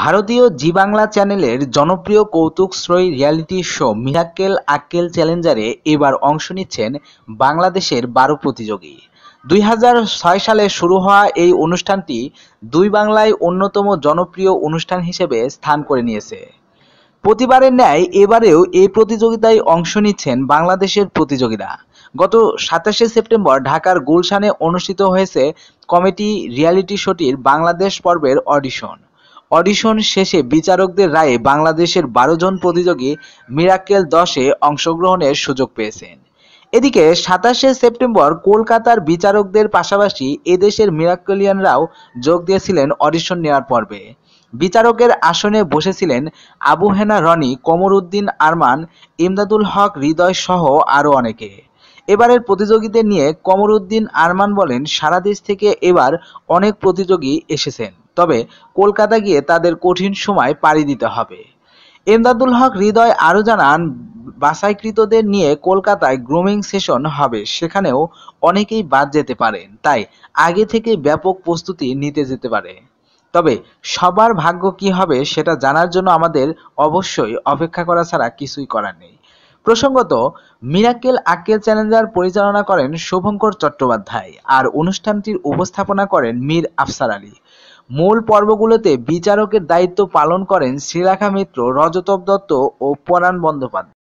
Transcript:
ভারতীয় জি বাংলা চ্যানেলের জনপ্রিয় কৌতুকশ্রয়ী রিয়ালিটি শো মিরাক্কেল আক্কেল চ্যালেঞ্জারে এবার অংশ নিচ্ছেন বাংলাদেশের বারো প্রতিযোগী দুই সালে শুরু হওয়া এই অনুষ্ঠানটি দুই বাংলায় অন্যতম জনপ্রিয় অনুষ্ঠান হিসেবে স্থান করে নিয়েছে প্রতিবারের ন্যায় এবারেও এই প্রতিযোগিতায় অংশ নিচ্ছেন বাংলাদেশের প্রতিযোগীরা গত সাতাশে সেপ্টেম্বর ঢাকার গুলশানে অনুষ্ঠিত হয়েছে কমেডি রিয়ালিটি শোটির বাংলাদেশ পর্বের অডিশন অডিশন শেষে বিচারকদের রায়ে বাংলাদেশের বারো জন প্রতিযোগী মিরাক্কেল দশে অংশগ্রহণের সুযোগ পেয়েছেন এদিকে সাতাশে সেপ্টেম্বর কলকাতার বিচারকদের পাশাপাশি এদেশের মিরাক্কেলিয়ানরাও যোগ দিয়েছিলেন অডিশন নেওয়ার পর্বে বিচারকের আসনে বসেছিলেন আবু হেনা রনি কমরউদ্দিন আরমান ইমদাদুল হক হৃদয় সহ আরও অনেকে এবারের প্রতিযোগীদের নিয়ে কমরউদ্দিন আরমান বলেন সারা দেশ থেকে এবার অনেক প্রতিযোগী এসেছেন তবে কলকাতা গিয়ে তাদের কঠিন সময় পাড়ি দিতে হবে এমদাদুল হক হৃদয় আরও জানান বাসাইকৃতদের নিয়ে কলকাতায় গ্রুমিং সেশন হবে সেখানেও অনেকেই বাদ যেতে পারেন তাই আগে থেকে ব্যাপক প্রস্তুতি নিতে যেতে পারে তবে সবার ভাগ্য কি হবে সেটা জানার জন্য আমাদের অবশ্যই অপেক্ষা করা ছাড়া কিছুই করার নেই প্রসঙ্গত মিরাকেল আকেল চ্যালেঞ্জার পরিচালনা করেন শুভঙ্কর চট্টোপাধ্যায় আর অনুষ্ঠানটির উপস্থাপনা করেন মীর আফসার আলী মূল পর্বগুলোতে বিচারকের দায়িত্ব পালন করেন শ্রীলেখা মিত্র, রজতভ দত্ত ও পরাণ বন্দ্যোপাধ্যায়।